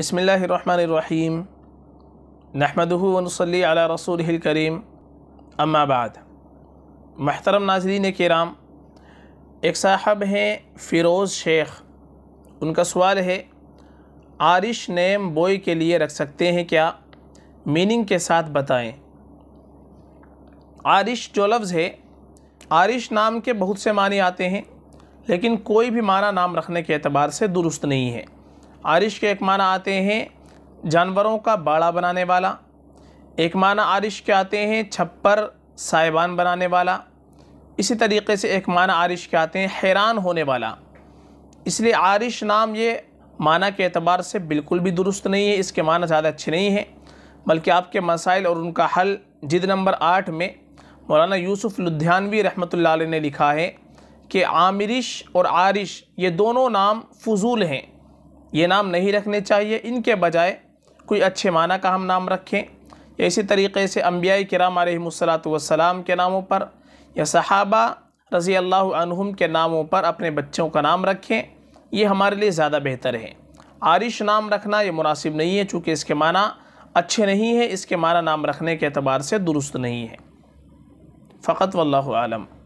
बसमीम नहमदनसली अला रसूल करीम अम्माबाद महतरम नाजरीन कराम एक साहब हैं फ़िरोज़ शेख उनका सवाल है आरिश नेम बॉय के लिए रख सकते हैं क्या मीनिंग के साथ बताएं आरिश जो लफ्ज़ है आरिश नाम के बहुत से मानी आते हैं लेकिन कोई भी माना नाम रखने के अतबार से दुरुस्त नहीं है आरिश के एक माना आते हैं जानवरों का बाड़ा बनाने वाला एक माना आरिश के आते हैं छप्पर साइबान बनाने वाला इसी तरीके से एक माना आरिश के आते हैं हैरान होने वाला इसलिए आरिश नाम ये माना के अतबार से बिल्कुल भी दुरुस्त नहीं है इसके माना ज़्यादा अच्छे नहीं हैं बल्कि आपके मसाइल और उनका हल जिद नंबर आठ में मौलाना यूसुफ़ लुधियानवी रहमत ने लिखा है कि आमिरिश और आरिश ये दोनों नाम फजूल हैं ये नाम नहीं रखने चाहिए इनके बजाय कोई अच्छे माना का हम नाम रखें इसी तरीके से अम्बिया कराम आलतम के नामों पर या सहाबा रज़ी अल्लाह के नामों पर अपने बच्चों का नाम रखें ये हमारे लिए ज़्यादा बेहतर है आरिश नाम रखना ये मुनासिब नहीं है चूँकि इसके माना अच्छे नहीं है इसके माना नाम रखने के अतबार से दुरुस्त नहीं है फ़कत वल्लम